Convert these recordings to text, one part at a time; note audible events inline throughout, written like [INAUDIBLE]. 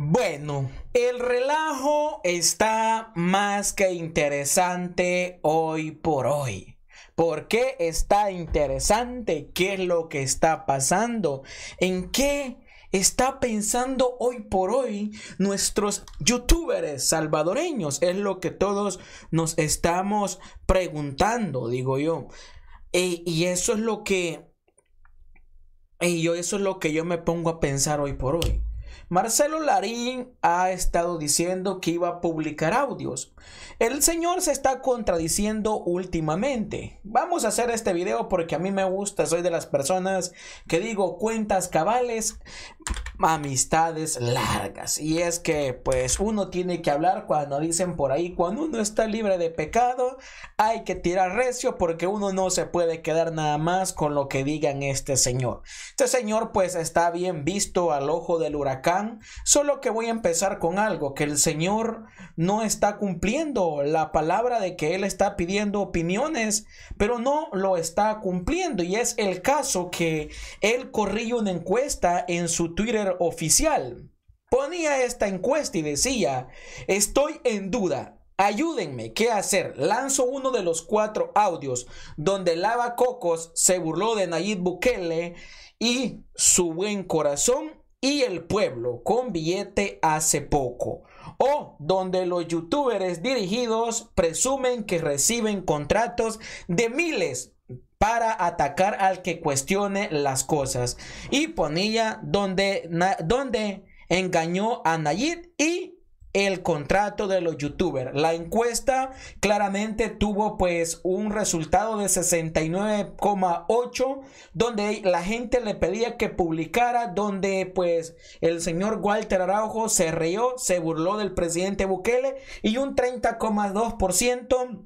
Bueno, el relajo está más que interesante hoy por hoy. ¿Por qué está interesante? ¿Qué es lo que está pasando? ¿En qué está pensando hoy por hoy nuestros youtubers salvadoreños? Es lo que todos nos estamos preguntando, digo yo. E, y eso es lo que... E, yo, eso es lo que yo me pongo a pensar hoy por hoy. Marcelo Larín ha estado diciendo que iba a publicar audios. El señor se está contradiciendo últimamente. Vamos a hacer este video porque a mí me gusta, soy de las personas que digo cuentas cabales, amistades largas. Y es que pues uno tiene que hablar cuando dicen por ahí, cuando uno está libre de pecado, hay que tirar recio porque uno no se puede quedar nada más con lo que digan este señor. Este señor pues está bien visto al ojo del huracán solo que voy a empezar con algo, que el Señor no está cumpliendo la palabra de que Él está pidiendo opiniones, pero no lo está cumpliendo. Y es el caso que Él corría una encuesta en su Twitter oficial. Ponía esta encuesta y decía, estoy en duda, Ayúdenme, ¿qué hacer? Lanzo uno de los cuatro audios donde Lava Cocos se burló de Nayib Bukele y su buen corazón y el pueblo con billete hace poco. O donde los youtubers dirigidos presumen que reciben contratos de miles para atacar al que cuestione las cosas. Y ponía donde, donde engañó a Nayid y el contrato de los youtubers. La encuesta claramente tuvo pues un resultado de 69,8 donde la gente le pedía que publicara, donde pues el señor Walter Araujo se rió, se burló del presidente Bukele y un 30,2%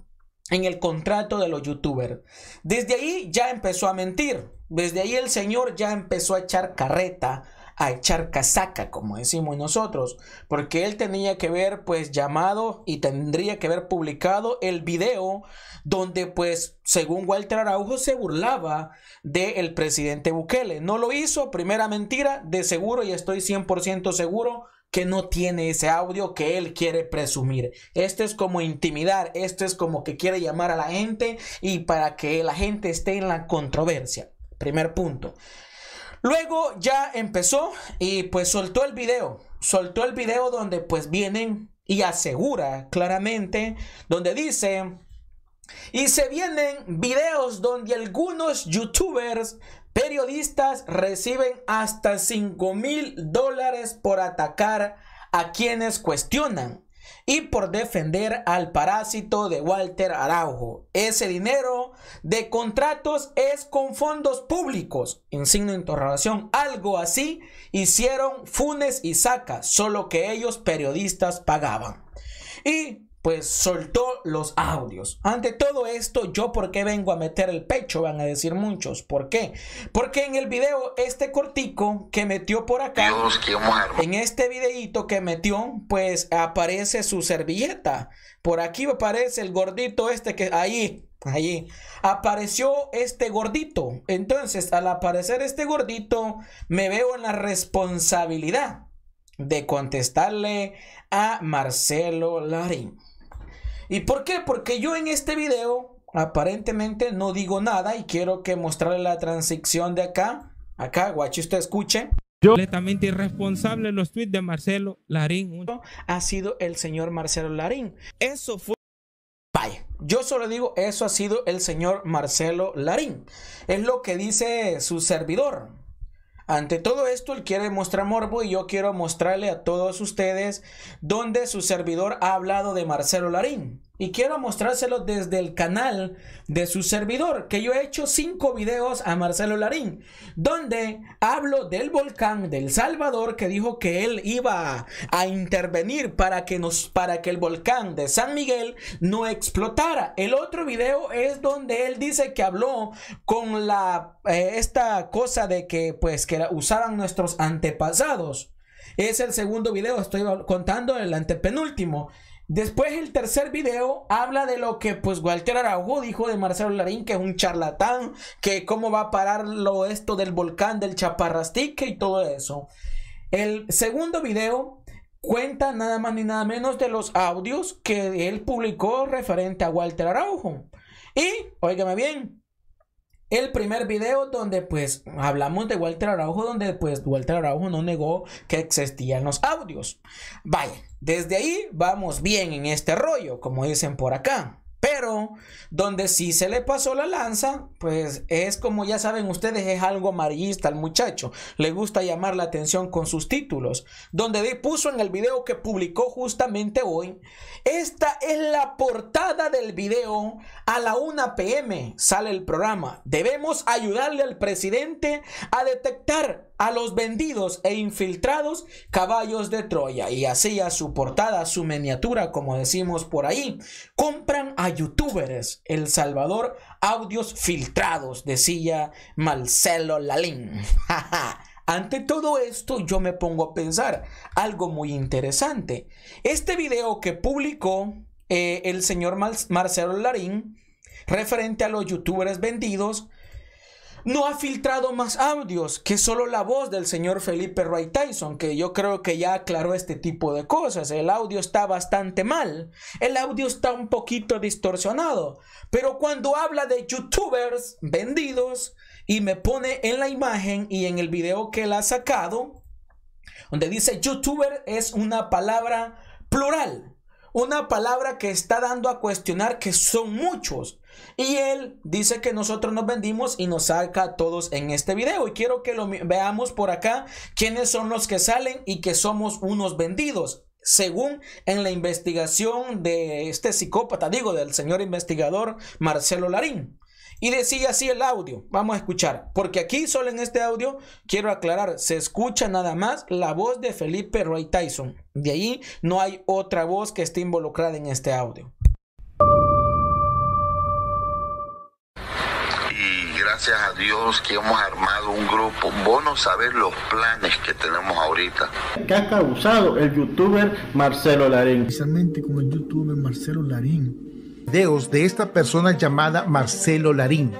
en el contrato de los youtubers. Desde ahí ya empezó a mentir, desde ahí el señor ya empezó a echar carreta a echar casaca, como decimos nosotros, porque él tenía que ver pues llamado y tendría que haber publicado el video donde pues según Walter Araujo se burlaba del el presidente Bukele. No lo hizo, primera mentira, de seguro y estoy 100% seguro que no tiene ese audio que él quiere presumir. Esto es como intimidar, esto es como que quiere llamar a la gente y para que la gente esté en la controversia. Primer punto. Luego ya empezó y pues soltó el video. Soltó el video donde pues vienen y asegura claramente, donde dice, y se vienen videos donde algunos youtubers, periodistas reciben hasta 5 mil dólares por atacar a quienes cuestionan y por defender al parásito de Walter Araujo. Ese dinero de contratos es con fondos públicos. En signo de interrogación, algo así hicieron Funes y Saca, solo que ellos periodistas pagaban. Y pues soltó los audios. Ante todo esto, yo por qué vengo a meter el pecho, van a decir muchos. ¿Por qué? Porque en el video, este cortico que metió por acá, en este videito que metió, pues aparece su servilleta. Por aquí aparece el gordito este que ahí, ahí apareció este gordito. Entonces, al aparecer este gordito, me veo en la responsabilidad de contestarle a Marcelo Larín. ¿Y por qué? Porque yo en este video aparentemente no digo nada y quiero que mostrarle la transición de acá. Acá, guachi, usted escuche. Yo, completamente irresponsable los tweets de Marcelo Larín. Ha sido el señor Marcelo Larín. Eso fue... Vaya, yo solo digo, eso ha sido el señor Marcelo Larín. Es lo que dice su servidor. Ante todo esto, él quiere mostrar morbo y yo quiero mostrarle a todos ustedes donde su servidor ha hablado de Marcelo Larín. Y quiero mostrárselo desde el canal de su servidor, que yo he hecho cinco videos a Marcelo Larín, donde hablo del volcán del Salvador que dijo que él iba a intervenir para que, nos, para que el volcán de San Miguel no explotara. El otro video es donde él dice que habló con la, eh, esta cosa de que, pues, que usaban nuestros antepasados. Es el segundo video, estoy contando el antepenúltimo. Después el tercer video habla de lo que pues Walter Araujo dijo de Marcelo Larín, que es un charlatán, que cómo va a parar lo esto del volcán, del chaparrastique y todo eso. El segundo video cuenta nada más ni nada menos de los audios que él publicó referente a Walter Araujo. Y, óigame bien, el primer video donde pues hablamos de Walter Araujo, donde pues Walter Araujo no negó que existían los audios. Vaya, desde ahí vamos bien en este rollo, como dicen por acá. Pero donde sí se le pasó la lanza, pues es como ya saben ustedes, es algo amarillista al muchacho. Le gusta llamar la atención con sus títulos. Donde puso en el video que publicó justamente hoy, esta es la portada del video. A la 1 pm sale el programa. Debemos ayudarle al presidente a detectar a los vendidos e infiltrados caballos de Troya y hacía su portada, su miniatura, como decimos por ahí. Compran a youtubers, El Salvador, audios filtrados, decía Marcelo Lalín. [LAUGHS] Ante todo esto yo me pongo a pensar algo muy interesante. Este video que publicó eh, el señor Marcelo Larín referente a los youtubers vendidos no ha filtrado más audios que solo la voz del señor Felipe Wright Tyson, que yo creo que ya aclaró este tipo de cosas. El audio está bastante mal, el audio está un poquito distorsionado, pero cuando habla de youtubers vendidos y me pone en la imagen y en el video que él ha sacado, donde dice youtuber es una palabra plural. Una palabra que está dando a cuestionar que son muchos, y él dice que nosotros nos vendimos y nos saca a todos en este video. Y quiero que lo veamos por acá quiénes son los que salen y que somos unos vendidos. Según en la investigación de este psicópata, digo, del señor investigador Marcelo Larín. Y decía así el audio. Vamos a escuchar. Porque aquí solo en este audio quiero aclarar, se escucha nada más la voz de Felipe Roy Tyson. De ahí no hay otra voz que esté involucrada en este audio. gracias a Dios que hemos armado un grupo. Vos no sabés los planes que tenemos ahorita. ¿Qué ha causado el youtuber Marcelo Larín? Precisamente con el youtuber Marcelo Larín. Videos de esta persona llamada Marcelo Larín.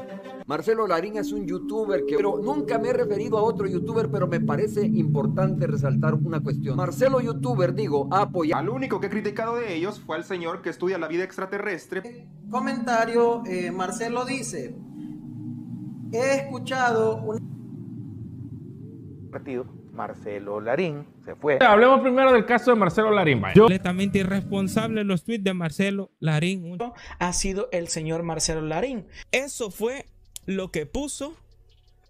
Marcelo Larín es un youtuber que, pero nunca me he referido a otro youtuber, pero me parece importante resaltar una cuestión. Marcelo youtuber, digo, apoya... Al único que he criticado de ellos fue al señor que estudia la vida extraterrestre. Eh, comentario, eh, Marcelo dice, he escuchado un partido. Marcelo Larín se fue. Hablemos primero del caso de Marcelo Larín. Yo completamente irresponsable los tweets de Marcelo Larín. Ha sido el señor Marcelo Larín. Eso fue lo que puso,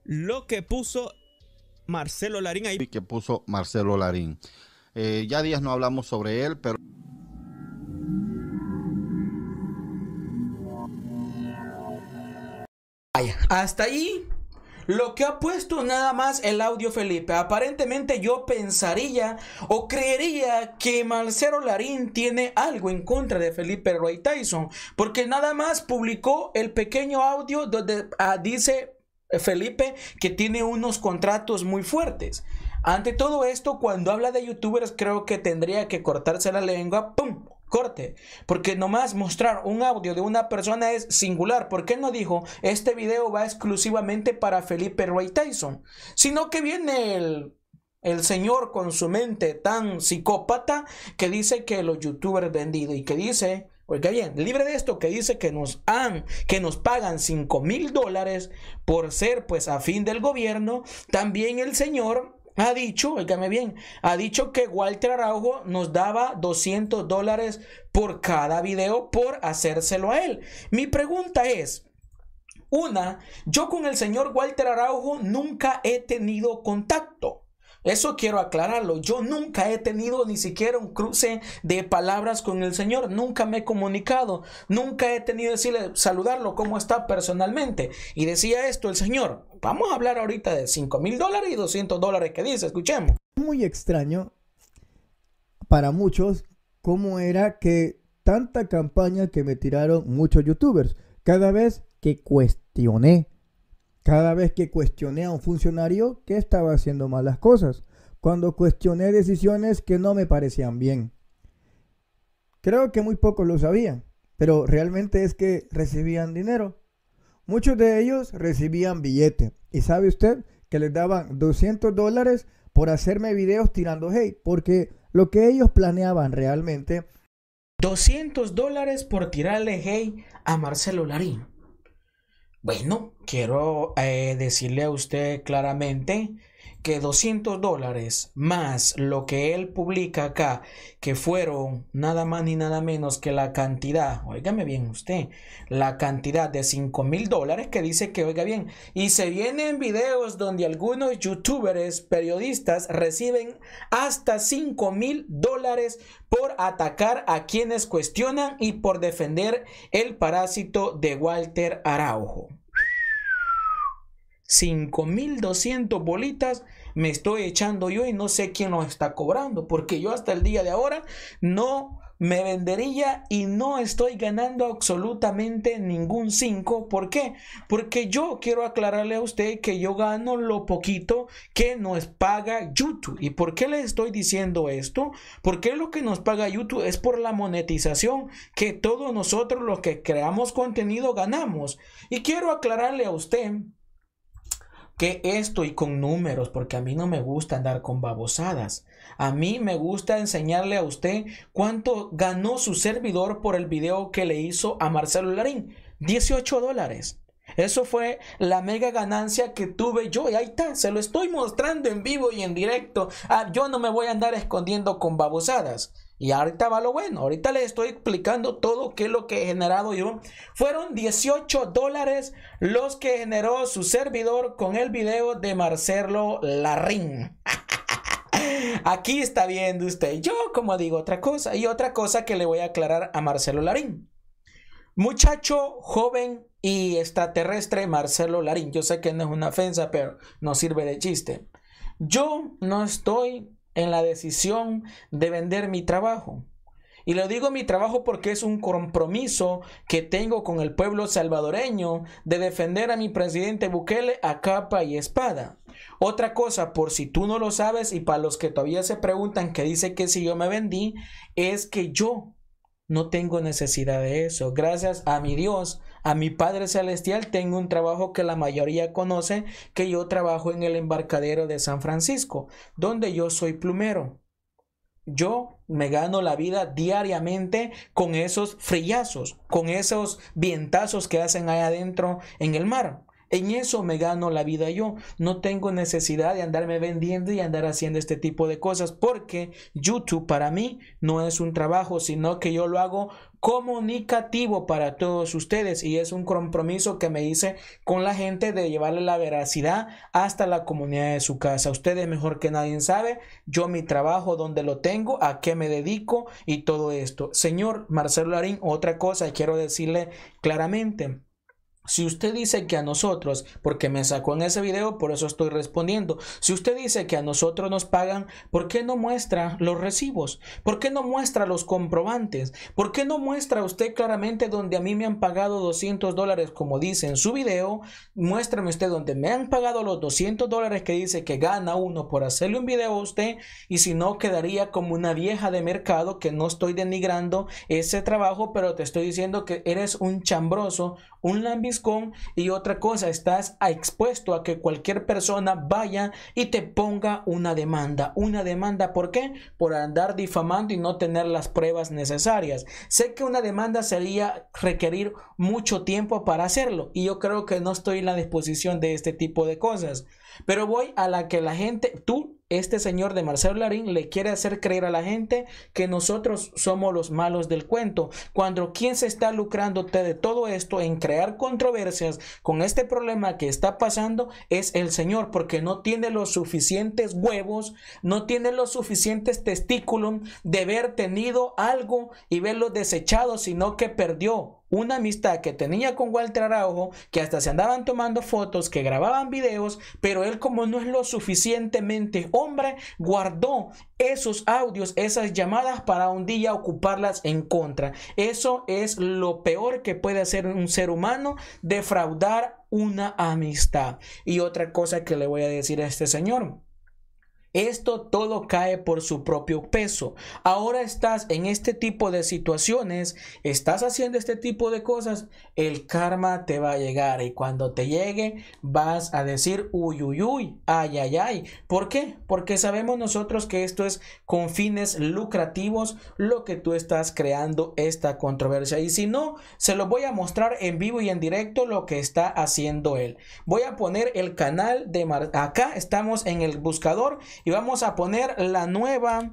lo que puso Marcelo Larín ahí. Y que puso Marcelo Larín. Eh, ya días no hablamos sobre él, pero hasta ahí lo que ha puesto nada más el audio Felipe. Aparentemente yo pensaría o creería que Marcelo Larín tiene algo en contra de Felipe Roy Tyson, porque nada más publicó el pequeño audio donde ah, dice eh, Felipe que tiene unos contratos muy fuertes. Ante todo esto, cuando habla de youtubers, creo que tendría que cortarse la lengua, ¡pum! corte. Porque nomás mostrar un audio de una persona es singular. ¿Por qué no dijo, este video va exclusivamente para Felipe Ray Tyson? Sino que viene el, el señor con su mente tan psicópata que dice que los youtubers vendidos y que dice... Oiga bien, libre de esto que dice que nos han, que nos pagan 5 mil dólares por ser pues afín del gobierno, también el señor ha dicho, oígame bien, ha dicho que Walter Araujo nos daba 200 dólares por cada video por hacérselo a él. Mi pregunta es, una, yo con el señor Walter Araujo nunca he tenido contacto. Eso quiero aclararlo. Yo nunca he tenido ni siquiera un cruce de palabras con el Señor. Nunca me he comunicado. Nunca he tenido decirle, saludarlo, cómo está personalmente. Y decía esto el Señor. Vamos a hablar ahorita de 5 mil dólares y 200 dólares que dice. Escuchemos. Muy extraño para muchos cómo era que tanta campaña que me tiraron muchos youtubers. Cada vez que cuestioné cada vez que cuestioné a un funcionario que estaba haciendo malas cosas, cuando cuestioné decisiones que no me parecían bien. Creo que muy pocos lo sabían, pero realmente es que recibían dinero. Muchos de ellos recibían billetes. Y sabe usted que les daban 200 dólares por hacerme videos tirando hate, porque lo que ellos planeaban realmente... 200 dólares por tirarle hate a Marcelo Larín. Bueno, quiero eh, decirle a usted claramente que 200 dólares más lo que él publica acá, que fueron nada más ni nada menos que la cantidad, oígame bien usted, la cantidad de 5 mil dólares que dice que, oiga bien, y se vienen videos donde algunos youtubers, periodistas, reciben hasta 5 mil dólares por atacar a quienes cuestionan y por defender el parásito de Walter Araujo. 5.200 bolitas me estoy echando yo y no sé quién lo está cobrando, porque yo hasta el día de ahora no me vendería y no estoy ganando absolutamente ningún 5. ¿Por qué? Porque yo quiero aclararle a usted que yo gano lo poquito que nos paga YouTube. ¿Y por qué le estoy diciendo esto? Porque lo que nos paga YouTube es por la monetización que todos nosotros los que creamos contenido ganamos. Y quiero aclararle a usted que esto y con números, porque a mí no me gusta andar con babosadas. A mí me gusta enseñarle a usted cuánto ganó su servidor por el video que le hizo a Marcelo Larín. 18 dólares. Eso fue la mega ganancia que tuve yo y ahí está, se lo estoy mostrando en vivo y en directo. Ah, yo no me voy a andar escondiendo con babosadas. Y ahorita va lo bueno. Ahorita les estoy explicando todo qué es lo que he generado yo. Fueron 18 dólares los que generó su servidor con el video de Marcelo Larín. [LAUGHS] Aquí está viendo usted. Yo, como digo, otra cosa. Y otra cosa que le voy a aclarar a Marcelo Larín. Muchacho joven y extraterrestre Marcelo Larín. Yo sé que no es una ofensa, pero no sirve de chiste. Yo no estoy en la decisión de vender mi trabajo. Y lo digo mi trabajo porque es un compromiso que tengo con el pueblo salvadoreño de defender a mi presidente Bukele a capa y espada. Otra cosa, por si tú no lo sabes y para los que todavía se preguntan que dice que si yo me vendí, es que yo no tengo necesidad de eso. Gracias a mi Dios a mi Padre Celestial tengo un trabajo que la mayoría conoce, que yo trabajo en el embarcadero de San Francisco, donde yo soy plumero. Yo me gano la vida diariamente con esos frillazos, con esos vientazos que hacen ahí adentro en el mar. En eso me gano la vida yo. No tengo necesidad de andarme vendiendo y andar haciendo este tipo de cosas porque YouTube para mí no es un trabajo, sino que yo lo hago comunicativo para todos ustedes y es un compromiso que me hice con la gente de llevarle la veracidad hasta la comunidad de su casa. Ustedes mejor que nadie sabe yo mi trabajo, dónde lo tengo, a qué me dedico y todo esto. Señor Marcelo Larín, otra cosa quiero decirle claramente. Si usted dice que a nosotros, porque me sacó en ese video, por eso estoy respondiendo, si usted dice que a nosotros nos pagan, ¿por qué no muestra los recibos? ¿Por qué no muestra los comprobantes? ¿Por qué no muestra usted claramente donde a mí me han pagado 200 dólares, como dice en su video? Muéstrame usted donde me han pagado los 200 dólares que dice que gana uno por hacerle un video a usted y si no quedaría como una vieja de mercado que no estoy denigrando ese trabajo, pero te estoy diciendo que eres un chambroso, un lambis con y otra cosa, estás expuesto a que cualquier persona vaya y te ponga una demanda. Una demanda, ¿por qué? Por andar difamando y no tener las pruebas necesarias. Sé que una demanda sería requerir mucho tiempo para hacerlo y yo creo que no estoy en la disposición de este tipo de cosas. Pero voy a la que la gente, tú este señor de Marcelo Larín le quiere hacer creer a la gente que nosotros somos los malos del cuento, cuando quien se está lucrando de todo esto en crear controversias con este problema que está pasando es el señor, porque no tiene los suficientes huevos, no tiene los suficientes testículos de haber tenido algo y verlo desechado, sino que perdió una amistad que tenía con Walter Araujo, que hasta se andaban tomando fotos, que grababan videos, pero él como no es lo suficientemente hombre guardó esos audios, esas llamadas para un día ocuparlas en contra. Eso es lo peor que puede hacer un ser humano, defraudar una amistad. Y otra cosa que le voy a decir a este señor. Esto todo cae por su propio peso. Ahora estás en este tipo de situaciones, estás haciendo este tipo de cosas, el karma te va a llegar y cuando te llegue vas a decir uy, uy, uy, ay, ay, ay. ¿Por qué? Porque sabemos nosotros que esto es con fines lucrativos lo que tú estás creando esta controversia. Y si no, se lo voy a mostrar en vivo y en directo lo que está haciendo él. Voy a poner el canal de... Mar acá estamos en el buscador y vamos a poner la nueva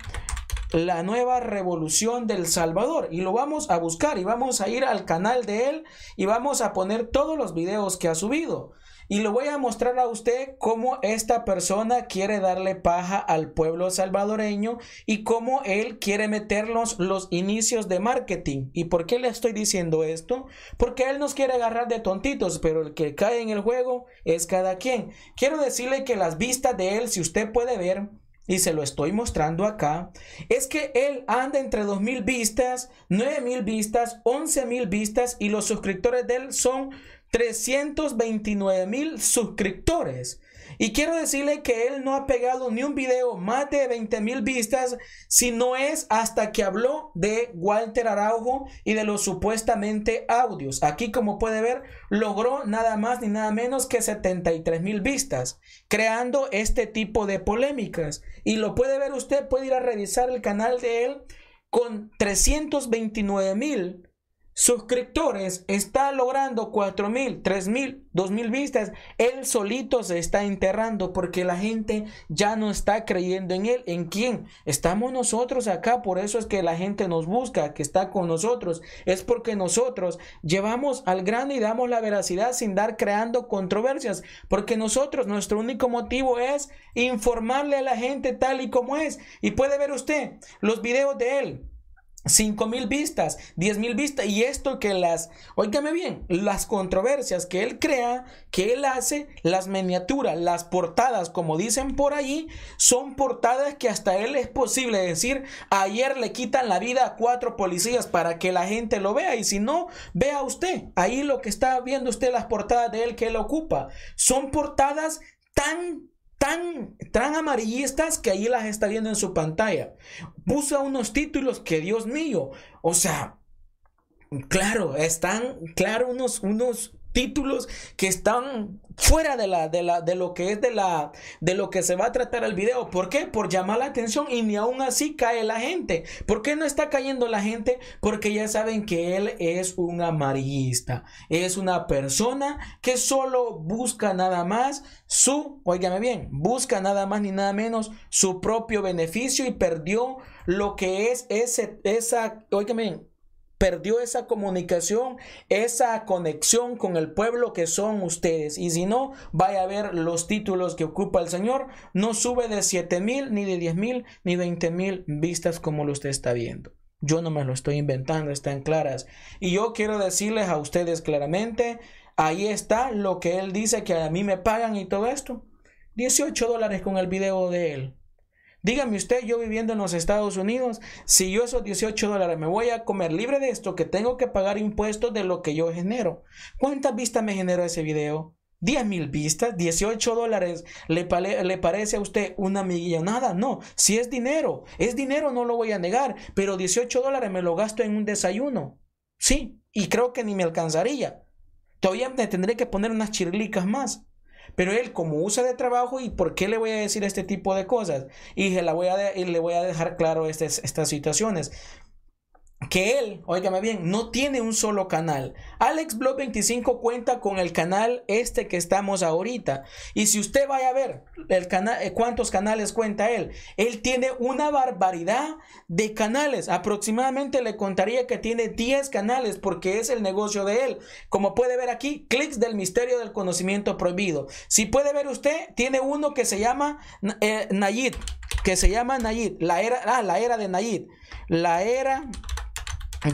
la nueva revolución del Salvador y lo vamos a buscar y vamos a ir al canal de él y vamos a poner todos los videos que ha subido. Y le voy a mostrar a usted cómo esta persona quiere darle paja al pueblo salvadoreño y cómo él quiere meterlos los inicios de marketing. ¿Y por qué le estoy diciendo esto? Porque él nos quiere agarrar de tontitos, pero el que cae en el juego es cada quien. Quiero decirle que las vistas de él, si usted puede ver, y se lo estoy mostrando acá, es que él anda entre 2.000 vistas, 9.000 vistas, 11.000 vistas y los suscriptores de él son 329 mil suscriptores. Y quiero decirle que él no ha pegado ni un video más de 20 mil vistas, si no es hasta que habló de Walter Araujo y de los supuestamente audios. Aquí, como puede ver, logró nada más ni nada menos que 73 mil vistas, creando este tipo de polémicas. Y lo puede ver usted, puede ir a revisar el canal de él con 329 mil suscriptores, está logrando 4.000, 3.000, 2.000 vistas, él solito se está enterrando porque la gente ya no está creyendo en él. ¿En quién? Estamos nosotros acá, por eso es que la gente nos busca, que está con nosotros. Es porque nosotros llevamos al grano y damos la veracidad sin dar creando controversias, porque nosotros, nuestro único motivo es informarle a la gente tal y como es. Y puede ver usted los videos de él 5 mil vistas, 10 mil vistas y esto que las, oígame bien, las controversias que él crea, que él hace, las miniaturas, las portadas, como dicen por ahí, son portadas que hasta él es posible decir, ayer le quitan la vida a cuatro policías para que la gente lo vea y si no, vea usted, ahí lo que está viendo usted las portadas de él que él ocupa, son portadas tan tan, tan amarillistas que ahí las está viendo en su pantalla. Puso unos títulos que, Dios mío, o sea, claro, están, claro, unos, unos títulos que están fuera de la de la de lo que es de la de lo que se va a tratar el video. ¿Por qué? Por llamar la atención y ni aún así cae la gente. ¿Por qué no está cayendo la gente? Porque ya saben que él es un amarillista, es una persona que solo busca nada más su, oígame bien, busca nada más ni nada menos su propio beneficio y perdió lo que es ese esa, oígame bien, perdió esa comunicación, esa conexión con el pueblo que son ustedes. Y si no, vaya a ver los títulos que ocupa el Señor. No sube de 7 mil, ni de 10 mil, ni 20 mil vistas como lo usted está viendo. Yo no me lo estoy inventando, están claras. Y yo quiero decirles a ustedes claramente, ahí está lo que él dice que a mí me pagan y todo esto. 18 dólares con el video de él. Dígame usted, yo viviendo en los Estados Unidos, si yo esos 18 dólares me voy a comer libre de esto, que tengo que pagar impuestos de lo que yo genero. ¿Cuántas vistas me generó ese video? diez mil vistas, 18 dólares, ¿le, ¿le, parece a usted una millonada? No, si es dinero, es dinero, no lo voy a negar, pero 18 dólares me lo gasto en un desayuno. Sí, y creo que ni me alcanzaría. Todavía me tendré que poner unas chirlicas más. Pero él como usa de trabajo y por qué le voy a decir este tipo de cosas y, la voy a le voy a dejar claro este, estas situaciones que él, óigame bien, no tiene un solo canal. Alex Blog 25 cuenta con el canal este que estamos ahorita. Y si usted vaya a ver el eh, cuántos canales cuenta él, él tiene una barbaridad de canales. Aproximadamente le contaría que tiene 10 canales porque es el negocio de él. Como puede ver aquí, clics del misterio del conocimiento prohibido. Si puede ver usted, tiene uno que se llama eh, Nayid, que se llama Nayid, la era, ah, la era de Nayid, la era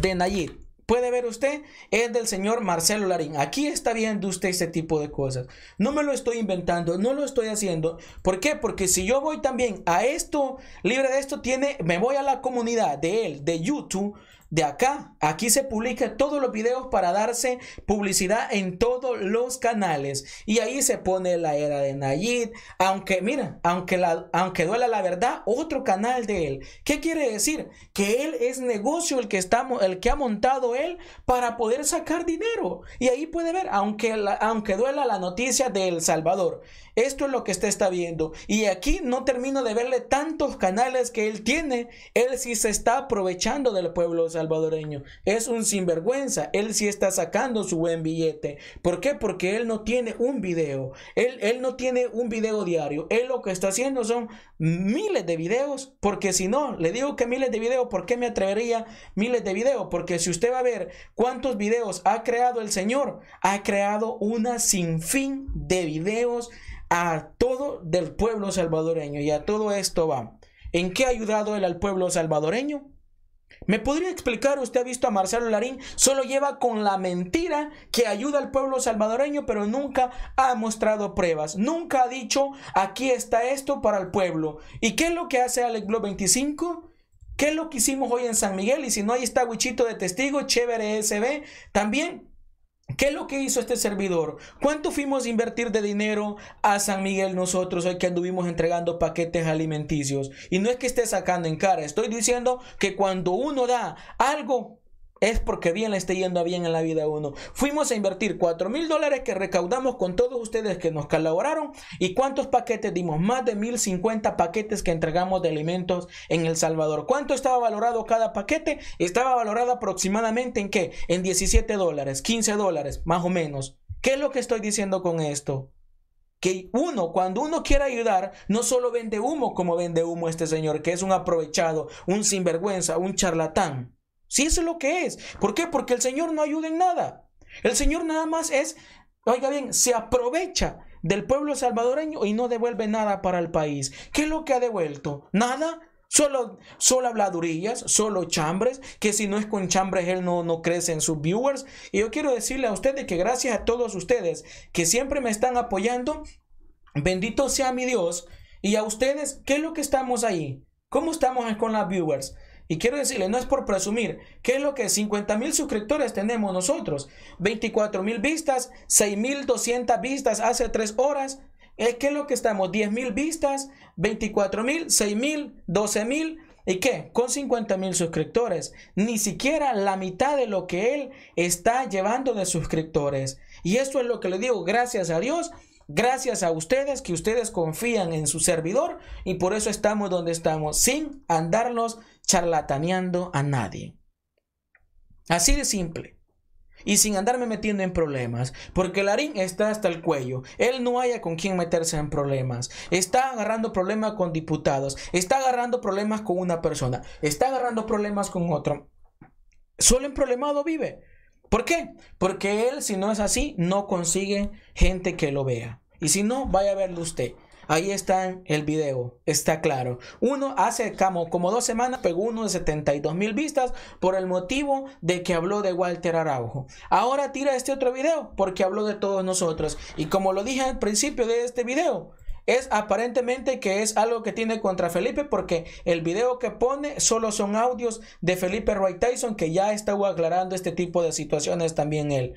de Nayib puede ver usted, es del señor Marcelo Larín. Aquí está viendo usted este tipo de cosas. No me lo estoy inventando, no lo estoy haciendo. ¿Por qué? Porque si yo voy también a esto, libre de esto, tiene, me voy a la comunidad de él, de YouTube, de acá. Aquí se publica todos los videos para darse publicidad en todos los canales. Y ahí se pone la era de Nayid. Aunque, mira, aunque, la, aunque duela la verdad, otro canal de él. ¿Qué quiere decir? Que él es negocio el que, está, el que ha montado él para poder sacar dinero. Y ahí puede ver, aunque, aunque duela la noticia de El Salvador. Esto es lo que usted está viendo. Y aquí no termino de verle tantos canales que él tiene. Él sí se está aprovechando del pueblo Salvador salvadoreño. Es un sinvergüenza. Él sí está sacando su buen billete. ¿Por qué? Porque él no tiene un video. Él, él no tiene un video diario. Él lo que está haciendo son miles de videos. Porque si no, le digo que miles de videos, ¿por qué me atrevería miles de videos? Porque si usted va a ver cuántos videos ha creado el Señor, ha creado una sinfín de videos a todo del pueblo salvadoreño. Y a todo esto va. ¿En qué ha ayudado él al pueblo salvadoreño? ¿Me podría explicar? Usted ha visto a Marcelo Larín, solo lleva con la mentira que ayuda al pueblo salvadoreño, pero nunca ha mostrado pruebas, nunca ha dicho, aquí está esto para el pueblo. ¿Y qué es lo que hace Alex Blog 25? ¿Qué es lo que hicimos hoy en San Miguel? Y si no, ahí está Huichito de testigo, chévere SB, también ¿Qué es lo que hizo este servidor? ¿Cuánto fuimos a invertir de dinero a San Miguel nosotros hoy que anduvimos entregando paquetes alimenticios? Y no es que esté sacando en cara, estoy diciendo que cuando uno da algo, es porque bien le esté yendo a bien en la vida uno. Fuimos a invertir 4 mil dólares que recaudamos con todos ustedes que nos colaboraron. ¿Y cuántos paquetes dimos? Más de 1050 paquetes que entregamos de alimentos en El Salvador. ¿Cuánto estaba valorado cada paquete? Estaba valorado aproximadamente en qué? En 17 dólares, 15 dólares, más o menos. ¿Qué es lo que estoy diciendo con esto? que uno, cuando uno quiere ayudar, no solo vende humo como vende humo este señor, que es un aprovechado, un sinvergüenza, un charlatán. Si es lo que es. ¿Por qué? Porque el Señor no ayuda en nada. El Señor nada más es, oiga bien, se aprovecha del pueblo salvadoreño y no devuelve nada para el país. ¿Qué es lo que ha devuelto? Nada. Solo, solo habladurillas solo chambres, que si no es con chambres él no, no crece en sus viewers. Y yo quiero decirle a ustedes que gracias a todos ustedes que siempre me están apoyando, bendito sea mi Dios. Y a ustedes, ¿qué es lo que estamos ahí? ¿Cómo estamos con las viewers? Y quiero decirle, no es por presumir, ¿qué es lo que 50 mil suscriptores tenemos nosotros? 24 mil vistas, 6.200 vistas hace 3 horas. Eh, ¿Qué es lo que estamos? 10 mil vistas, 24 mil, 6 mil, 12 mil. ¿Y qué? Con 50 mil suscriptores. Ni siquiera la mitad de lo que él está llevando de suscriptores. Y esto es lo que le digo, gracias a Dios. Gracias a ustedes que ustedes confían en su servidor y por eso estamos donde estamos, sin andarnos charlataneando a nadie. Así de simple. Y sin andarme metiendo en problemas, porque Larín está hasta el cuello, él no haya con quién meterse en problemas, está agarrando problemas con diputados, está agarrando problemas con una persona, está agarrando problemas con otro. Solo en problemado vive. ¿Por qué? Porque él, si no es así, no consigue gente que lo vea. Y si no, vaya a verlo usted. Ahí está el video, está claro. Uno hace como, como dos semanas pegó uno de 72 mil vistas por el motivo de que habló de Walter Araujo. Ahora tira este otro video porque habló de todos nosotros. Y como lo dije al principio de este video, es aparentemente que es algo que tiene contra Felipe porque el video que pone solo son audios de Felipe Roy Tyson que ya estuvo aclarando este tipo de situaciones también él.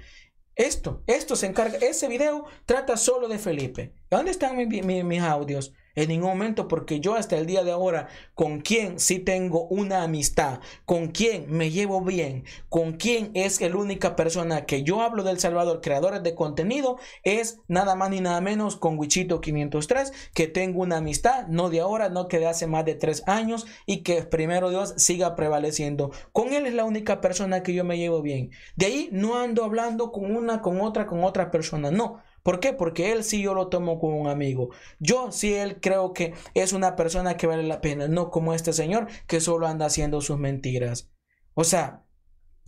Esto, esto se encarga, ese video trata solo de Felipe. ¿Dónde están mis audios? en ningún momento, porque yo hasta el día de ahora, con quien sí tengo una amistad, con quien me llevo bien, con quien es la única persona que yo hablo del Salvador, creadores de contenido, es nada más ni nada menos con Wichito 503, que tengo una amistad, no de ahora, no que de hace más de tres años y que primero Dios siga prevaleciendo. Con él es la única persona que yo me llevo bien. De ahí no ando hablando con una, con otra, con otra persona, no. ¿Por qué? Porque él sí yo lo tomo como un amigo. Yo sí él creo que es una persona que vale la pena, no como este señor que solo anda haciendo sus mentiras. O sea,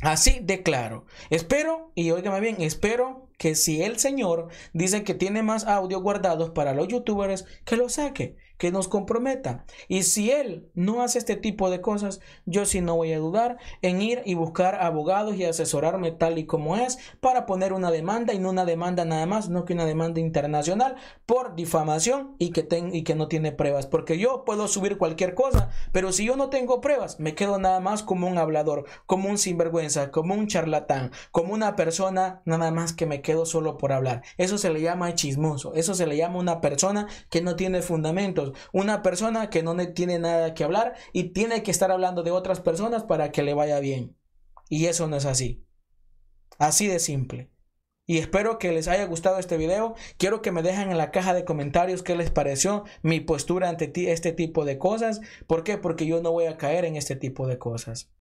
así de claro. Espero, y óigame bien, espero que si el señor dice que tiene más audios guardados para los youtubers, que lo saque que nos comprometa. Y si él no hace este tipo de cosas, yo sí no voy a dudar en ir y buscar abogados y asesorarme tal y como es para poner una demanda y no una demanda nada más, no que una demanda internacional por difamación y que, ten, y que no tiene pruebas. Porque yo puedo subir cualquier cosa, pero si yo no tengo pruebas, me quedo nada más como un hablador, como un sinvergüenza, como un charlatán, como una persona nada más que me quedo solo por hablar. Eso se le llama chismoso, eso se le llama una persona que no tiene fundamentos una persona que no tiene nada que hablar y tiene que estar hablando de otras personas para que le vaya bien. Y eso no es así. Así de simple. Y espero que les haya gustado este video. Quiero que me dejen en la caja de comentarios qué les pareció mi postura ante este tipo de cosas. ¿Por qué? Porque yo no voy a caer en este tipo de cosas.